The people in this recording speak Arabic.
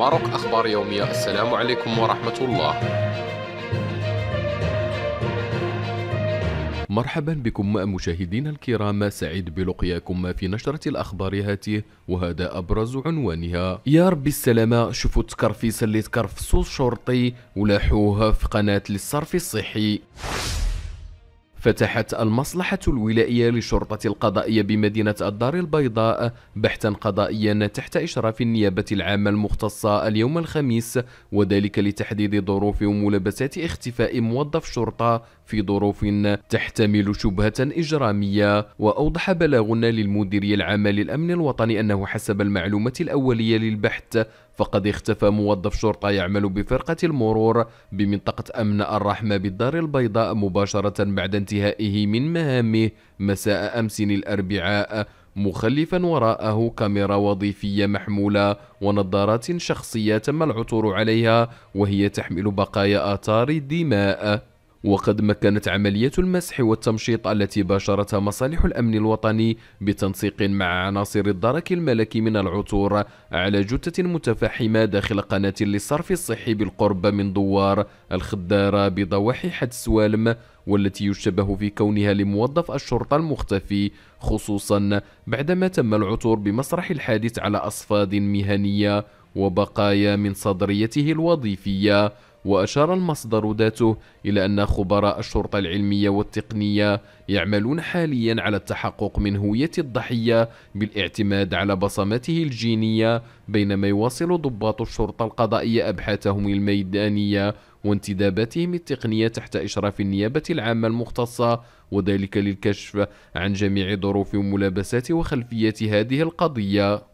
ماروك أخبار يومية السلام عليكم ورحمة الله مرحبا بكم مشاهدينا الكرام سعيد بلقياكم في نشرة الأخبار هاته وهذا أبرز عنوانها يا رب السلامة شوفوا تكرفيس اللي تكرفسوا الشرطي ولاحوها في قناة للصرف الصحي فتحت المصلحة الولائية للشرطة القضائية بمدينة الدار البيضاء بحثا قضائيا تحت إشراف النيابة العامة المختصة اليوم الخميس وذلك لتحديد ظروف وملابسات اختفاء موظف شرطة في ظروف تحتمل شبهة إجرامية وأوضح بلاغنا للمديرية العامة للأمن الوطني أنه حسب المعلومات الأولية للبحث فقد اختفى موظف شرطة يعمل بفرقة المرور بمنطقة أمن الرحمة بالدار البيضاء مباشرة بعد انتهائه من مهامه مساء أمس الأربعاء مخلفا وراءه كاميرا وظيفية محمولة ونظارات شخصية تم العثور عليها وهي تحمل بقايا آثار الدماء وقد مكنت عملية المسح والتمشيط التي باشرتها مصالح الأمن الوطني بتنسيق مع عناصر الدرك الملكي من العثور على جثة متفحمة داخل قناة للصرف الصحي بالقرب من دوار الخدارة بضواحي حد سوالم والتي يشبه في كونها لموظف الشرطة المختفي خصوصا بعدما تم العثور بمسرح الحادث على أصفاد مهنية وبقايا من صدريته الوظيفية وأشار المصدر ذاته إلى أن خبراء الشرطة العلمية والتقنية يعملون حاليا على التحقق من هوية الضحية بالاعتماد على بصمته الجينية بينما يواصل ضباط الشرطة القضائية أبحاثهم الميدانية وانتداباتهم التقنية تحت إشراف النيابة العامة المختصة وذلك للكشف عن جميع ظروف وملابسات وخلفية هذه القضية